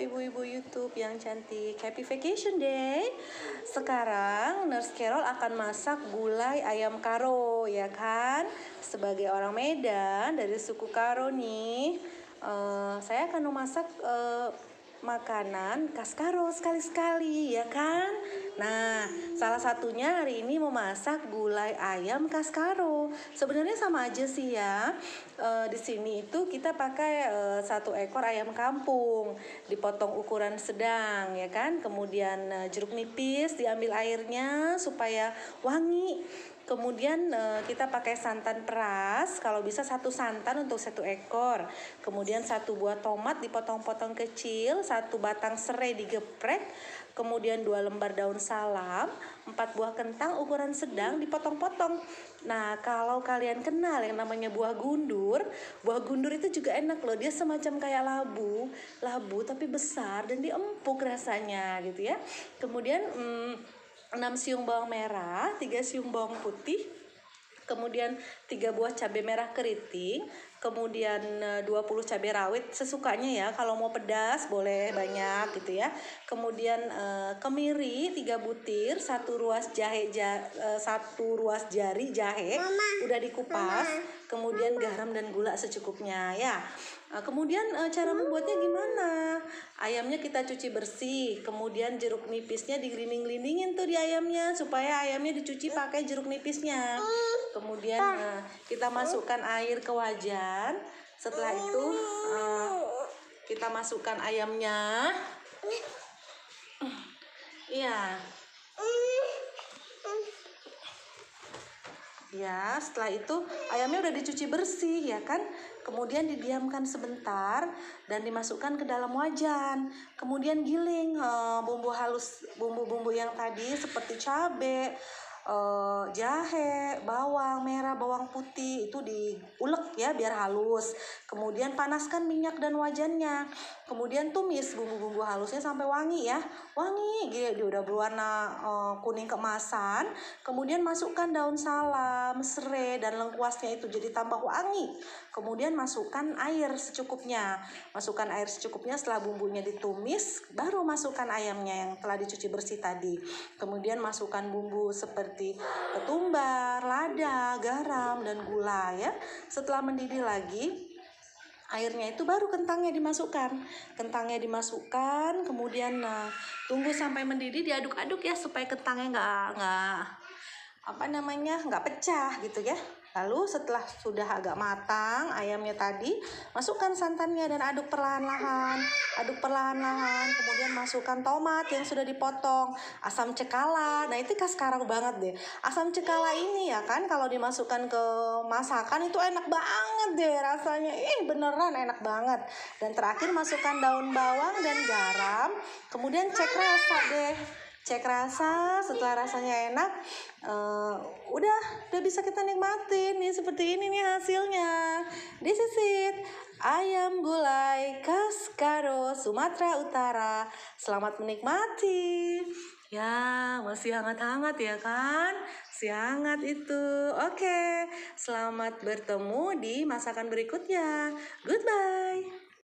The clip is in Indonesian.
ibu-ibu YouTube yang cantik. Happy vacation day. Sekarang Nurse Carol akan masak gulai ayam karo, ya kan? Sebagai orang Medan dari suku Karo nih, uh, saya akan memasak uh, makanan khas Karo sekali-sekali, ya kan? Nah, salah satunya hari ini memasak gulai ayam kaskaro. Sebenarnya sama aja sih ya. E, di sini itu kita pakai e, satu ekor ayam kampung, dipotong ukuran sedang ya kan. Kemudian e, jeruk nipis diambil airnya supaya wangi. Kemudian kita pakai santan peras, kalau bisa satu santan untuk satu ekor. Kemudian satu buah tomat dipotong-potong kecil, satu batang serai digeprek, kemudian dua lembar daun salam, empat buah kentang ukuran sedang dipotong-potong. Nah, kalau kalian kenal yang namanya buah gundur, buah gundur itu juga enak loh. Dia semacam kayak labu, labu tapi besar dan diempuk rasanya gitu ya. Kemudian hmm, 6 siung bawang merah, 3 siung bawang putih, kemudian 3 buah cabai merah keriting, kemudian 20 eh, cabai rawit sesukanya ya. Kalau mau pedas boleh banyak gitu ya. Kemudian eh, kemiri 3 butir, satu ruas jahe eh, satu ruas jari jahe Mama. udah dikupas, Mama. kemudian garam dan gula secukupnya ya. Kemudian cara membuatnya gimana? ayamnya kita cuci bersih kemudian jeruk nipisnya digelining-gelindingin tuh di ayamnya supaya ayamnya dicuci pakai jeruk nipisnya kemudian uh, kita masukkan air ke wajan setelah itu uh, kita masukkan ayamnya iya Ya, setelah itu ayamnya udah dicuci bersih ya kan? Kemudian didiamkan sebentar dan dimasukkan ke dalam wajan. Kemudian giling eh, bumbu halus, bumbu-bumbu yang tadi seperti cabai, uh, jahe, bawang merah, bawang putih itu diulek ya biar halus. Kemudian panaskan minyak dan wajannya. Kemudian tumis bumbu-bumbu halusnya sampai wangi ya. Wangi dia udah berwarna uh, kuning kemasan. Kemudian masukkan daun salam, serai dan lengkuasnya itu jadi tambah wangi. Kemudian masukkan air secukupnya. Masukkan air secukupnya setelah bumbunya ditumis, baru masukkan ayamnya yang telah dicuci bersih tadi. Kemudian masukkan bumbu seperti seperti ketumbar, lada, garam, dan gula ya. Setelah mendidih lagi, airnya itu baru kentangnya dimasukkan kentangnya dimasukkan kemudian nah tunggu sampai mendidih diaduk-aduk ya supaya kentangnya nggak nggak apa namanya nggak pecah gitu ya lalu setelah sudah agak matang ayamnya tadi masukkan santannya dan aduk perlahan-lahan aduk perlahan-lahan kemudian masukkan tomat yang sudah dipotong asam cekala nah itu sekarang banget deh asam cekala ini ya kan kalau dimasukkan ke masakan itu enak banget deh rasanya ih beneran enak banget dan terakhir masukkan daun bawang dan garam kemudian cek rasa deh cek rasa setelah rasanya enak uh, udah udah bisa kita nikmatin nih seperti ini nih hasilnya di sisi ayam gulai kaskaro Sumatera Utara selamat menikmati Ya, masih hangat-hangat ya kan? Siangat itu. Oke, selamat bertemu di masakan berikutnya. Goodbye.